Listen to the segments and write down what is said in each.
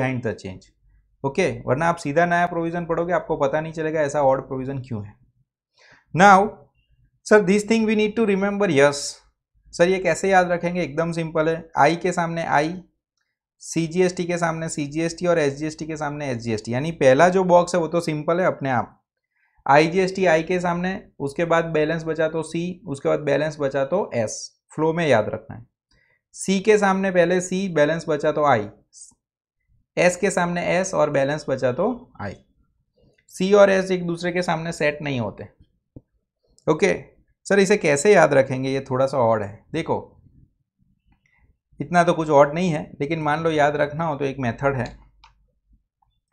Behind the change okay वरना आप सीधा नया प्रोविजन पढ़ोगे आपको पता नहीं चलेगा ऐसा ऑर्ड प्रोविजन क्यों है now sir this thing we need to remember yes sir ये कैसे याद रखेंगे एकदम सिंपल है आई के सामने आई टी के सामने टी और टी के सामने टी यानी पहला जो बॉक्स है वो तो सिंपल है अपने आप टी आई के सामने उसके बाद बैलेंस बचा तो सी उसके बाद बैलेंस बचा तो एस फ्लो में याद रखना है सी के सामने पहले सी बैलेंस बचा तो आई एस के सामने एस और बैलेंस बचा तो आई सी और एस एक दूसरे के सामने सेट नहीं होते ओके सर इसे कैसे याद रखेंगे ये थोड़ा सा ऑड है देखो इतना तो कुछ ऑड नहीं है लेकिन मान लो याद रखना हो तो एक मेथड है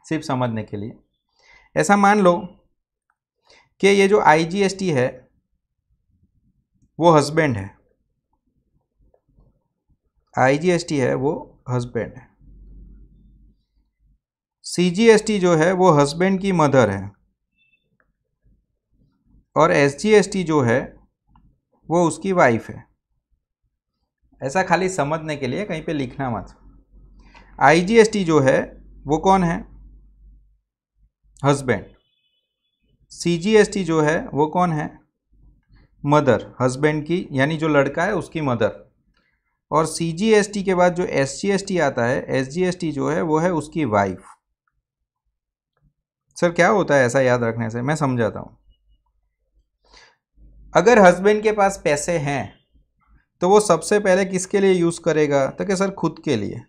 सिर्फ समझने के लिए ऐसा मान लो कि ये जो आईजीएसटी है वो हस्बैंड है आईजीएसटी है वो हस्बैंड है सी जो है वो हस्बैंड की मदर है और एस जो है वो उसकी वाइफ है ऐसा खाली समझने के लिए कहीं पे लिखना मत आई जो है वो कौन है हस्बैंड सीजीएसटी जो है वो कौन है मदर हस्बैंड की यानी जो लड़का है उसकी मदर और सी के बाद जो एस आता है एस जो है वो है उसकी वाइफ सर क्या होता है ऐसा याद रखने से मैं समझाता हूँ अगर हस्बैंड के पास पैसे हैं तो वो सबसे पहले किसके लिए यूज़ करेगा तो क्या सर खुद के लिए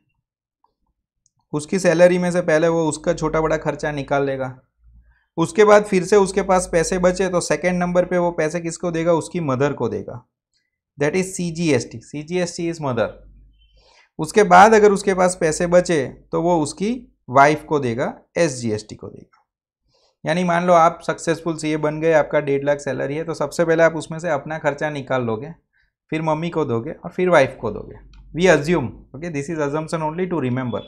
उसकी सैलरी में से पहले वो उसका छोटा बड़ा खर्चा निकाल लेगा उसके बाद फिर से उसके पास पैसे बचे तो सेकेंड नंबर पे वो पैसे किसको देगा उसकी मदर को देगा that is C G S T C G S T is mother उसके बाद अगर उसके पास पैसे बचे तो वो उसकी वाइफ को देगा एस जी एस टी को देगा यानी मान लो आप सक्सेसफुल सीए बन गए आपका डेढ़ लाख सैलरी है तो सबसे पहले आप उसमें से अपना खर्चा निकाल लोगे फिर मम्मी को दोगे और फिर वाइफ को दोगे we assume okay this is assumption only to remember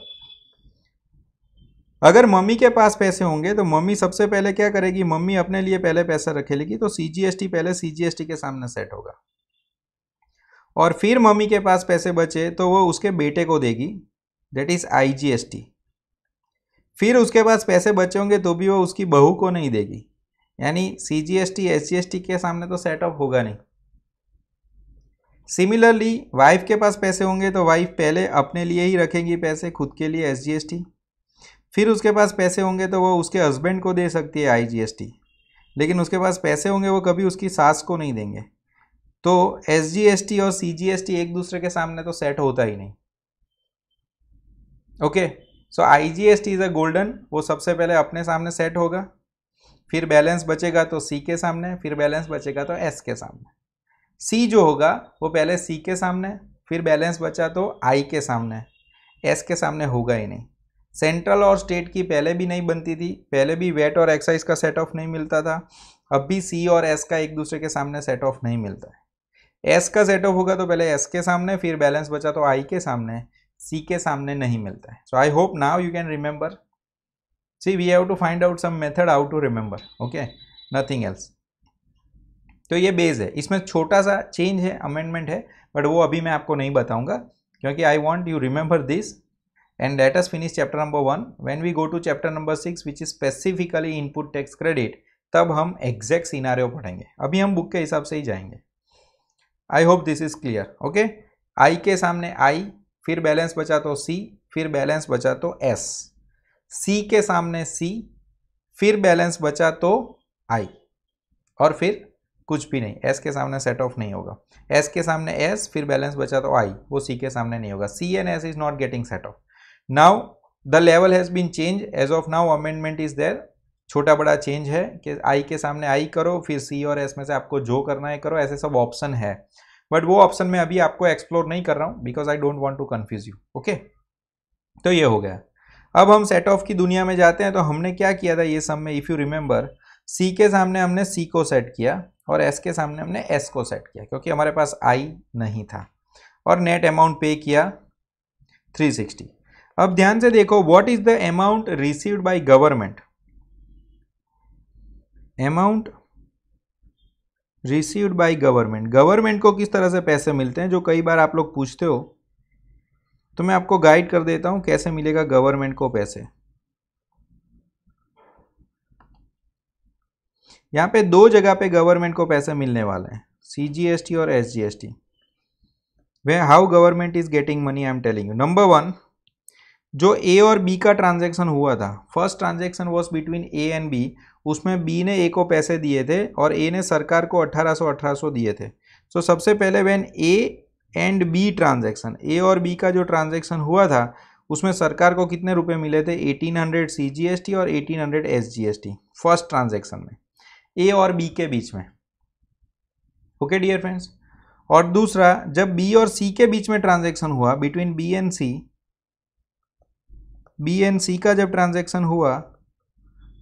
अगर मम्मी के पास पैसे होंगे तो मम्मी सबसे पहले क्या करेगी मम्मी अपने लिए पहले पैसा रखे लेगी तो सी पहले सी के सामने सेट होगा और फिर मम्मी के पास पैसे बचे तो वो उसके बेटे को देगी दैट इज़ आई फिर उसके पास पैसे बचे होंगे तो भी वो उसकी बहू को नहीं देगी यानी C G S T S G S T के सामने तो सेट ऑफ होगा नहीं सिमिलरली वाइफ के पास पैसे होंगे तो वाइफ पहले अपने लिए ही रखेंगी पैसे खुद के लिए एस जी एस टी फिर उसके पास पैसे होंगे तो वो उसके हस्बैंड को दे सकती है आई जी एस टी लेकिन उसके पास पैसे होंगे वो कभी उसकी सास को नहीं देंगे तो एस जी एस टी और सी जी एस टी एक दूसरे के सामने तो सेट होता ही नहीं okay okay? So I G S T is a golden वो सबसे पहले अपने सामने सेट होगा फिर बैलेंस बचेगा तो सी के सामने फिर बैलेंस बचेगा तो एस के सामने सी जो होगा वो पहले सी के सामने फिर बैलेंस बचा तो आई के सामने एस के सामने होगा ही नहीं सेंट्रल और स्टेट की पहले भी नहीं बनती थी पहले भी वेट और एक्साइज का सेट ऑफ नहीं मिलता था अब भी सी और एस का एक दूसरे के सामने सेट ऑफ नहीं मिलता है एस का सेट ऑफ होगा तो पहले एस के सामने फिर बैलेंस बचा तो आई के सामने सी के सामने नहीं मिलता है so I hope now you can remember see we have to find out some method how to remember okay nothing else तो ये बेस है इसमें छोटा सा चेंज है अमेंडमेंट है बट वो अभी मैं आपको नहीं बताऊंगा क्योंकि I want you remember this and let us finish chapter number one when we go to chapter number six which is specifically input tax credit तब हम एग्जैक्ट सीनारे पढ़ेंगे अभी हम बुक के हिसाब से ही जाएंगे I hope this is clear okay I के सामने आई फिर बैलेंस बचा तो सी फिर बैलेंस बचा तो एस सी के सामने सी फिर बैलेंस बचा तो आई और फिर कुछ भी नहीं एस के सामने सेट ऑफ नहीं होगा एस के सामने एस फिर बैलेंस बचा तो आई वो सी के सामने नहीं होगा C and S is not getting set off now the level has been change as of now amendment is there छोटा बड़ा चेंज है कि आई के सामने आई करो फिर सी और एस में से आपको जो करना है करो ऐसे सब ऑप्शन है बट वो ऑप्शन में अभी आपको एक्सप्लोर नहीं कर रहा हूँ because I don't want to confuse you okay तो ये हो गया अब हम सेट ऑफ की दुनिया में जाते हैं तो हमने क्या किया था ये सब में इफ़ यू रिमेंबर सी के सामने हमने सी को सेट किया और एस के सामने हमने एस को सेट किया क्योंकि हमारे पास आई नहीं था और नेट अमाउंट पे किया 360 अब ध्यान से देखो what is the amount received by government amount received by government government को किस तरह से पैसे मिलते हैं जो कई बार आप लोग पूछते हो तो मैं आपको गाइड कर देता हूं कैसे मिलेगा गवर्नमेंट को पैसे यहां पे दो जगह पे गवर्नमेंट को पैसे मिलने वाले हैं सी जी एस टी और S G S T way how government is getting money I am telling you number one जो ए और बी का ट्रांजैक्शन हुआ था first transaction was between A and B उसमें बी ने A को पैसे दिए थे और ए ने सरकार को 1800 1800 दिए थे सो so, सबसे पहले when A and B transaction A और बी का जो ट्रांजैक्शन हुआ था उसमें सरकार को कितने रुपए मिले थे 1800 hundred C G S T और 1800 hundred S G S T first transaction में ए और बी के बीच में ओके डियर फ्रेंड्स और दूसरा जब बी और सी के बीच में ट्रांजेक्शन हुआ between B and C B and C का जब ट्रांजैक्शन हुआ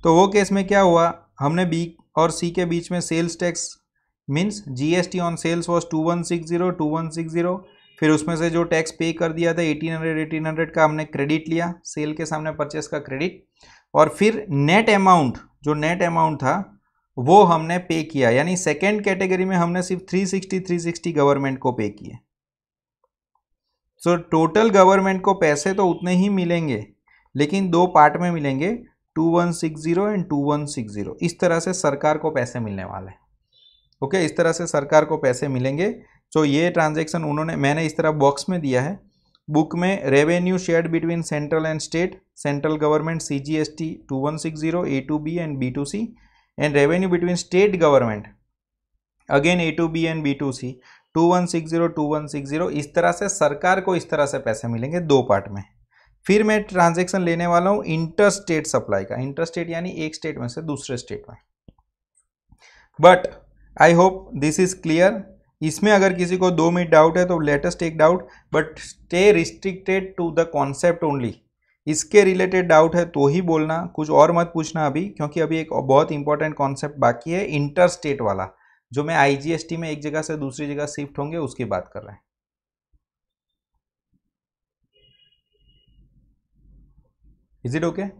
तो वो केस में क्या हुआ हमने बी और सी के बीच में sales tax means GST on sales was two one six zero two one six zero फिर उसमें से जो टैक्स पे कर दिया था एटीन हंड्रेड एटीन हंड्रेड का हमने क्रेडिट लिया सेल के सामने परचेस का क्रेडिट और फिर नेट अमाउंट जो नेट अमाउंट था वो हमने पे किया यानी सेकेंड कैटेगरी में हमने सिर्फ three sixty three sixty government को पे किए सो टोटल गवर्नमेंट को पैसे तो उतने ही मिलेंगे लेकिन दो पार्ट में मिलेंगे two one six zero and two one six zero इस तरह से सरकार को पैसे मिलने वाले हैं ओके इस तरह से सरकार को पैसे मिलेंगे तो ये ट्रांजेक्शन उन्होंने मैंने इस तरह बॉक्स में दिया है बुक में revenue share between central and state central government C G S T two one six zero A to B and B to C and revenue between state government again A to B and B to C two one six zero two one six zero इस तरह से सरकार को इस तरह से पैसे मिलेंगे दो पार्ट में फिर मैं ट्रांजेक्शन लेने वाला हूँ इंटर स्टेट सप्लाई का इंटर स्टेट यानी एक स्टेट में से दूसरे स्टेट में but I hope this is clear इसमें अगर किसी को दो मिनट डाउट है तो लेटेस्ट एक doubt but stay restricted to the concept only इसके रिलेटेड डाउट है तो ही बोलना कुछ और मत पूछना अभी क्योंकि अभी एक बहुत इंपॉर्टेंट कॉन्सेप्ट बाकी है इंटर स्टेट वाला जो मैं आईजीएसटी में एक जगह से दूसरी जगह शिफ्ट होंगे उसकी बात कर रहे हैं is it okay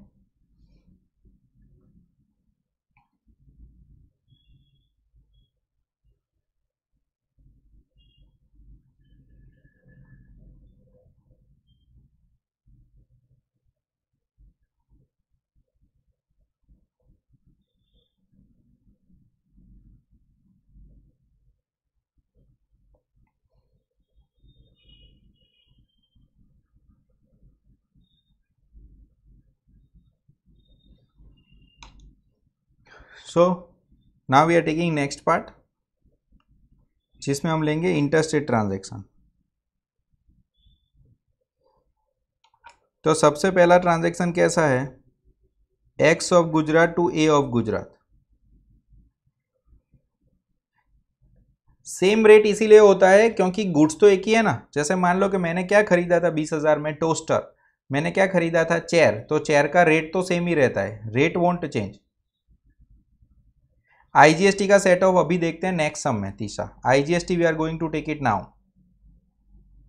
so now we are taking next part जिसमें हम लेंगे इंटरस्टेट ट्रांजेक्शन तो सबसे पहला ट्रांजेक्शन कैसा है X of Gujarat to A of Gujarat same rate इसीलिए होता है क्योंकि गुड्स तो एक ही है ना जैसे मान लो कि मैंने क्या खरीदा था बीस हज़ार में टोस्टर मैंने क्या खरीदा था चेयर तो चेयर का रेट तो सेम ही रहता है रेट वॉन्ट चेंज आईजीएसटी का सेट ऑफ अभी देखते हैं नेक्स्ट सम में तीसरा IGST we are going to take it now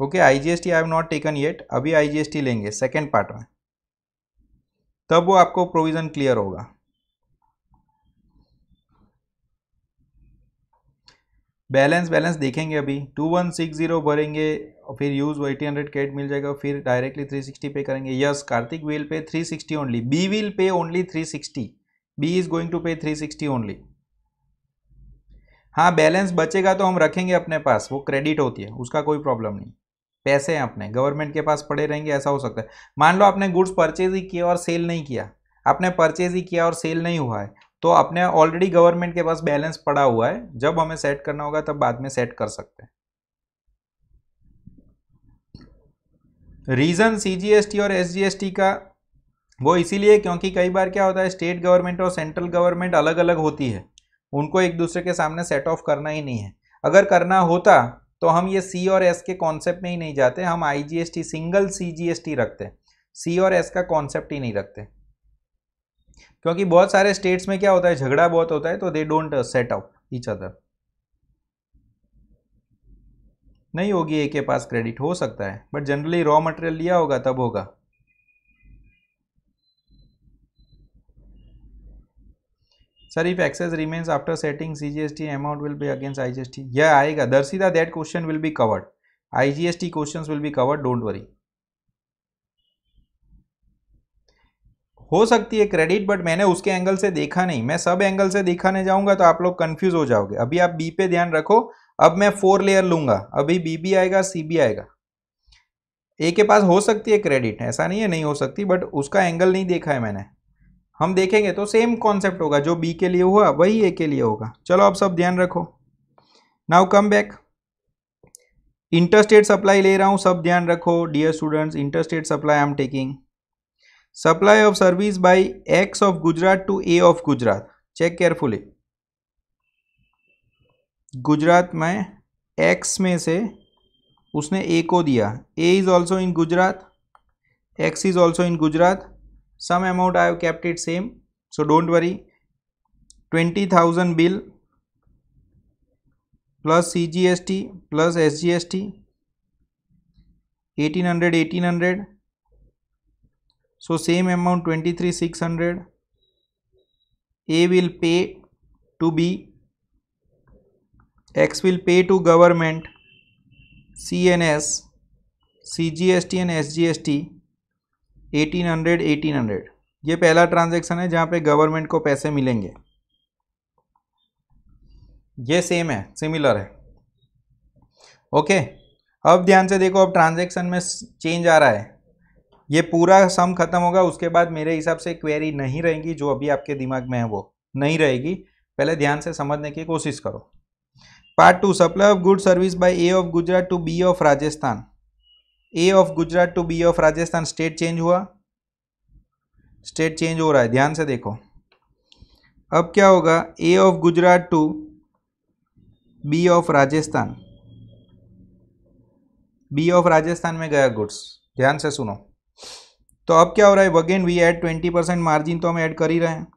okay IGST I have not taken yet अभी आईजीएसटी लेंगे सेकेंड पार्ट में तब वो आपको प्रोविजन क्लियर होगा बैलेंस बैलेंस देखेंगे अभी टू वन सिक्स जीरो भरेंगे और फिर यूज़ एटी हंड्रेड कैट मिल जाएगा फिर डायरेक्टली थ्री सिक्सटी पे करेंगे yes Kartik will pay three sixty only B will pay only three sixty B is going to pay three sixty only हाँ balance बचेगा तो हम रखेंगे अपने पास वो क्रेडिट होती है उसका कोई प्रॉब्लम नहीं पैसे हैं अपने गवर्नमेंट के पास पड़े रहेंगे ऐसा हो सकता है मान लो आपने गुड्स परचेज ही किया और सेल नहीं किया आपने परचेज ही किया और सेल नहीं हुआ है तो अपने ऑलरेडी गवर्नमेंट के पास बैलेंस पड़ा हुआ है जब हमें सेट करना होगा तब बाद में सेट कर सकते हैं रीज़न सीजीएसटी और एसजीएसटी का वो इसीलिए क्योंकि कई बार क्या होता है स्टेट गवर्नमेंट और सेंट्रल गवर्नमेंट अलग अलग होती है उनको एक दूसरे के सामने सेट ऑफ करना ही नहीं है अगर करना होता तो हम ये सी और एस के कॉन्सेप्ट में ही नहीं जाते हम I G S T single C G S T रखते सी और एस का कॉन्सेप्ट ही नहीं रखते क्योंकि बहुत सारे स्टेट्स में क्या होता है झगड़ा बहुत होता है तो they don't set out each other नहीं होगी ए के पास क्रेडिट हो सकता है बट जनरली रॉ मटेरियल लिया होगा तब होगा sir if excess remains after setting C G S T amount will be against I G S T यह आएगा Darshita that question will be covered I G S T question will be covered don't worry हो सकती है credit but मैंने उसके angle से देखा नहीं मैं सब एंगल से दिखाने जाऊंगा तो आप लोग कंफ्यूज हो जाओगे अभी आप बी पे ध्यान रखो अब मैं फोर लेयर लूंगा अभी बी बी आएगा सी बी आएगा ए के पास हो सकती है क्रेडिट ऐसा नहीं है नहीं हो सकती बट उसका एंगल नहीं देखा है मैंने हम देखेंगे तो सेम कॉन्सेप्ट होगा जो बी के लिए हुआ वही ए के लिए होगा चलो अब सब ध्यान रखो now come back interstate supply ले रहा हूँ सब ध्यान रखो dear students interstate supply I am taking supply of service by X of Gujarat to A of Gujarat check carefully Gujarat में एक्स में से उसने ए को दिया A is also in Gujarat X is also in Gujarat some amount I have kept it same so don't worry 20,000 bill plus CGST plus SGST 1800 1800 so same amount 23600 A will pay to B X will pay to government CNS CGST and SGST 1800 1800 ये पहला transaction है जहाँ पे government को पैसे मिलेंगे ये same है सिमिलर है ओके अब ध्यान से देखो अब ट्रांजैक्शन में चेंज आ रहा है ये पूरा सम खत्म होगा उसके बाद मेरे हिसाब से क्वेरी नहीं रहेगी जो अभी आपके दिमाग में है वो नहीं रहेगी पहले ध्यान से समझने की कोशिश करो part two supply of good service by A of Gujarat to B of Rajasthan A of Gujarat to B of Rajasthan state change हुआ स्टेट चेंज हो रहा है ध्यान से देखो अब क्या होगा A of Gujarat to B of Rajasthan B of Rajasthan में गया गुड्स ध्यान से सुनो तो अब क्या हो रहा है again we add twenty percent margin तो हम ऐड कर ही रहे हैं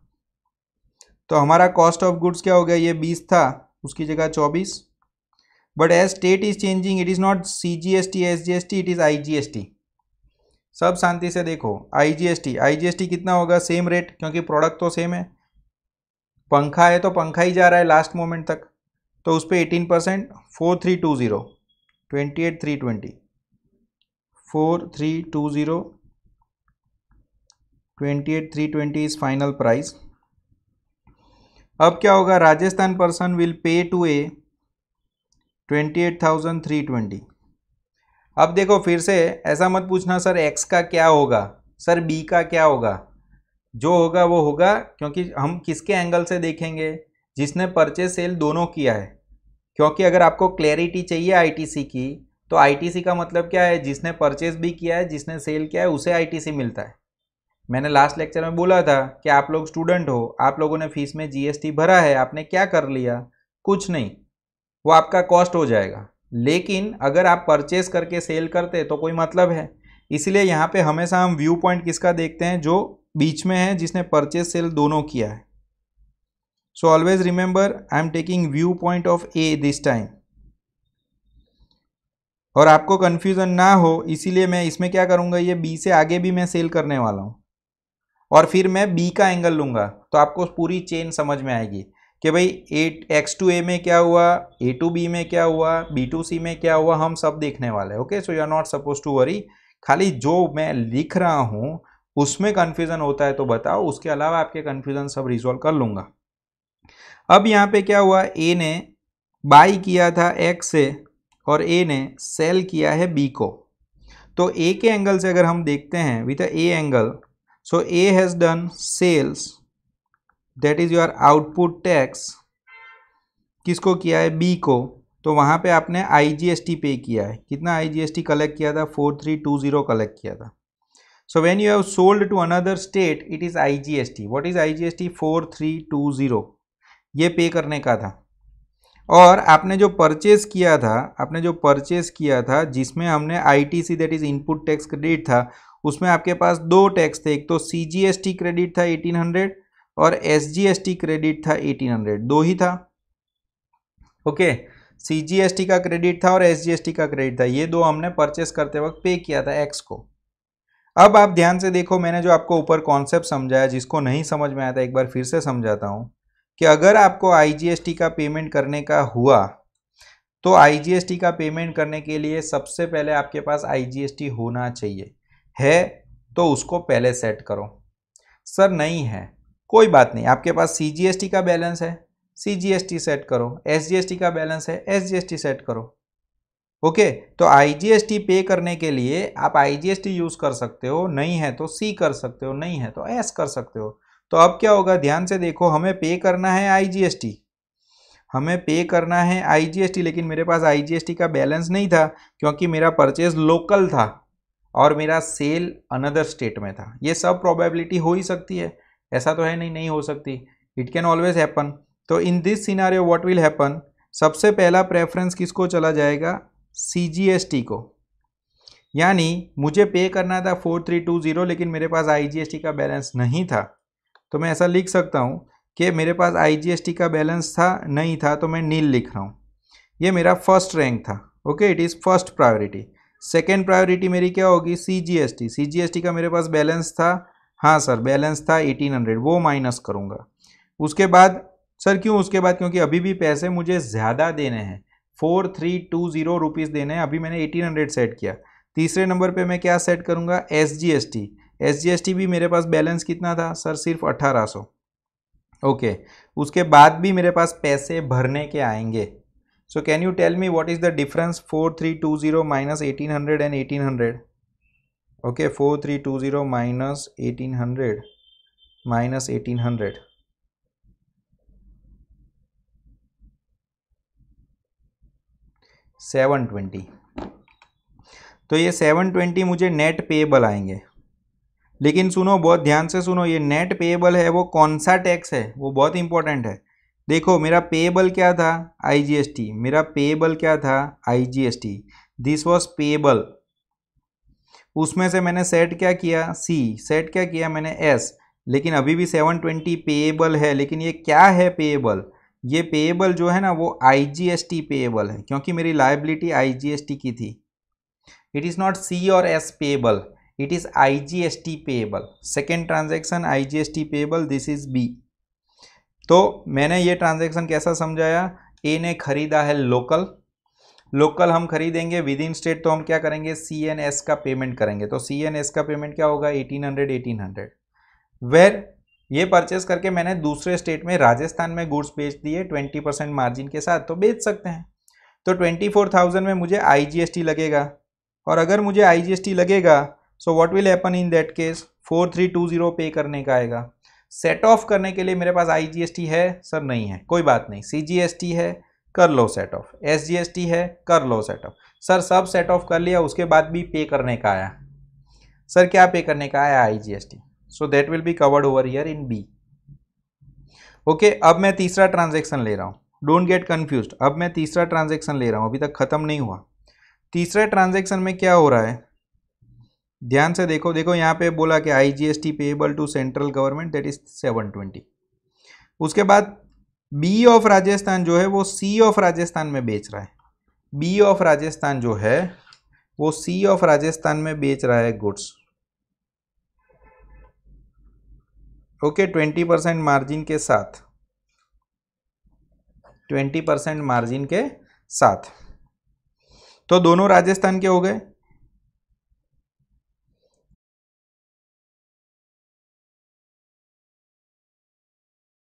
तो हमारा कॉस्ट ऑफ गुड्स क्या हो गया ये बीस था उसकी जगह चौबीस but as state is changing it is not C G S T S G S T it is I G S T सब शांति से देखो I G S T I G S T कितना होगा सेम रेट क्योंकि product तो सेम है पंखा है तो पंखा ही जा रहा है लास्ट मोमेंट तक तो उस पर eighteen percent four three two zero twenty eight three twenty four three two zero twenty eight three twenty is final price अब क्या होगा Rajasthan person will pay to A twenty eight thousand three twenty अब देखो फिर से ऐसा मत पूछना सर एक्स का क्या होगा सर बी का क्या होगा जो होगा वो होगा क्योंकि हम किसके एंगल से देखेंगे जिसने परचेज सेल दोनों किया है क्योंकि अगर आपको क्लैरिटी चाहिए आईटीसी की तो आईटीसी का मतलब क्या है जिसने परचेज भी किया है जिसने सेल किया है उसे आईटीसी मिलता है मैंने लास्ट लेक्चर में बोला था कि आप लोग स्टूडेंट हो आप लोगों ने फीस में जीएसटी भरा है आपने क्या कर लिया कुछ नहीं वो आपका कॉस्ट हो जाएगा लेकिन अगर आप परचेस करके सेल करते तो कोई मतलब है इसलिए यहाँ पे हमेशा हम व्यू पॉइंट किसका देखते हैं जो बीच में है जिसने परचेस सेल दोनों किया है so always remember I am taking view point of A this time और आपको कन्फ्यूज़न ना हो इसीलिए मैं इसमें क्या करूँगा ये बी से आगे भी मैं सेल करने वाला हूँ और फिर मैं बी का एंगल लूँगा तो आपको पूरी चेन समझ में आएगी कि भाई एट एक्स टू ए में क्या हुआ ए टू बी में क्या हुआ बी टू सी में क्या हुआ हम सब देखने वाले हैं okay so you are not suppose to worry खाली जो मैं लिख रहा हूँ उसमें कन्फ्यूज़न होता है तो बताओ उसके अलावा आपके कन्फ्यूज़न सब रिजॉल्व कर लूँगा अब यहाँ पे क्या हुआ ए ने बाई किया था एक्स से और ए ने सेल किया है बी को तो ए के एंगल से अगर हम देखते हैं with A angle so A has done sales that is your output tax किसको किया है बी को तो वहाँ पे आपने आईजीएसटी पे किया है कितना आईजीएसटी कलेक्ट किया था four three two zero collect किया था so when you have sold to another state it is IGST what is IGST four three two zero ये पे करने का था और आपने जो परचेस किया था आपने जो परचेस किया था जिसमें हमने ITC that is input tax credit था उसमें आपके पास दो टैक्स थे एक तो सीजीएसटी क्रेडिट था एटीन हंड्रेड और एस जी क्रेडिट था 1800 दो ही था ओके सी जी का क्रेडिट था और एस जी का क्रेडिट था ये दो हमने परचेस करते वक्त पे किया था एक्स को अब आप ध्यान से देखो मैंने जो आपको ऊपर कॉन्सेप्ट समझाया जिसको नहीं समझ में आया था एक बार फिर से समझाता हूँ कि अगर आपको आई का पेमेंट करने का हुआ तो आई का पेमेंट करने के लिए सबसे पहले आपके पास आई होना चाहिए है तो उसको पहले सेट करो सर नहीं है कोई बात नहीं आपके पास सी का बैलेंस है सी सेट करो एस का बैलेंस है एस सेट करो ओके तो आईजीएसटी पे करने के लिए आप आईजीएसटी यूज़ कर सकते हो नहीं है तो सी कर सकते हो नहीं है तो एस कर सकते हो तो अब क्या होगा ध्यान से देखो हमें पे करना है आईजीएसटी हमें पे करना है आईजीएसटी लेकिन मेरे पास आईजीएसटी का बैलेंस नहीं था क्योंकि मेरा परचेज लोकल था और मेरा सेल अनदर स्टेट में था ये सब प्रोबेबिलिटी हो ही सकती है ऐसा तो है नहीं नहीं हो सकती इट कैन ऑलवेज हैपन तो in this scenario what will happen सबसे पहला प्रेफरेंस किसको चला जाएगा सी को यानी मुझे पे करना था फोर थ्री टू ज़ीरो लेकिन मेरे पास आई का बैलेंस नहीं था तो मैं ऐसा लिख सकता हूँ कि मेरे पास आई का बैलेंस था नहीं था तो मैं नील लिख रहा हूँ ये मेरा फर्स्ट रैंक था okay it is first priority second priority मेरी क्या होगी C G S T C G S T का मेरे पास बैलेंस था हाँ सर बैलेंस था एटीन हंड्रेड वो माइनस करूँगा उसके बाद सर क्यों उसके बाद क्योंकि अभी भी पैसे मुझे ज़्यादा देने हैं four three two zero rupees देने हैं अभी मैंने एटीन हंड्रेड सेट किया तीसरे नंबर पे मैं क्या सेट करूँगा S G S T S G S T भी मेरे पास बैलेंस कितना था सर सिर्फ अट्ठारह सौ ओके उसके बाद भी मेरे पास पैसे भरने के आएंगे so can you tell me what is the difference four three two zero minus eighteen hundred and eighteen hundred okay four three two zero minus eighteen hundred minus eighteen hundred seven twenty तो ये seven twenty मुझे net payable आएंगे लेकिन सुनो बहुत ध्यान से सुनो ये नेट पेएबल है वो कौन सा टैक्स है वो बहुत इंपॉर्टेंट है देखो मेरा पेएबल क्या था आईजीएसटी मेरा पेएबल क्या था आईजीएसटी दिस वाज पेएबल उसमें से मैंने सेट क्या किया सी सेट क्या किया मैंने एस लेकिन अभी भी सेवन ट्वेंटी पेएबल है लेकिन ये क्या है पेएबल ये पेएबल जो है ना वो I G S T payable है क्योंकि मेरी liability I G S T की थी इट इज़ नॉट सी और S payable it is I G S T payable second transaction I G S T payable this is B तो मैंने ये transaction कैसा समझाया ए ने खरीदा है लोकल लोकल हम खरीदेंगे विद इन स्टेट तो हम क्या करेंगे सी एन एस का पेमेंट करेंगे तो सी एन एस का पेमेंट क्या होगा eighteen hundred eighteen hundred where ये परचेस करके मैंने दूसरे स्टेट में राजस्थान में गुड्स बेच दिए ट्वेंटी परसेंट मार्जिन के साथ तो बेच सकते हैं तो ट्वेंटी फोर थाउजेंड में मुझे आई जी एस टी लगेगा और अगर मुझे आई जी एस टी लगेगा so what will happen in that case four three two zero pay करने का आएगा सेट ऑफ करने के लिए मेरे पास आई जी एस टी है सर नहीं है कोई बात नहीं सी जी एस टी है कर लो set off S G S T है कर लो सेट ऑफ सर सब सेट ऑफ कर लिया उसके बाद भी पे करने का आया सर क्या पे करने का आया I G S T so that will be covered over here in B okay अब मैं तीसरा ट्रांजेक्शन ले रहा हूँ डोंट गेट कन्फ्यूज अब मैं तीसरा ट्रांजेक्शन ले रहा हूँ अभी तक ख़त्म नहीं हुआ तीसरे ट्रांजेक्शन में क्या हो रहा है ध्यान से देखो देखो यहाँ पे बोला कि I G S T payable to central government that is seven twenty उसके बाद बी ऑफ राजस्थान जो है वो सी ऑफ राजस्थान में बेच रहा है बी ऑफ राजस्थान जो है वो सी ऑफ राजस्थान में बेच रहा है goods okay twenty percent margin के साथ ट्वेंटी परसेंट मार्जिन के साथ तो दोनों राजस्थान के हो गए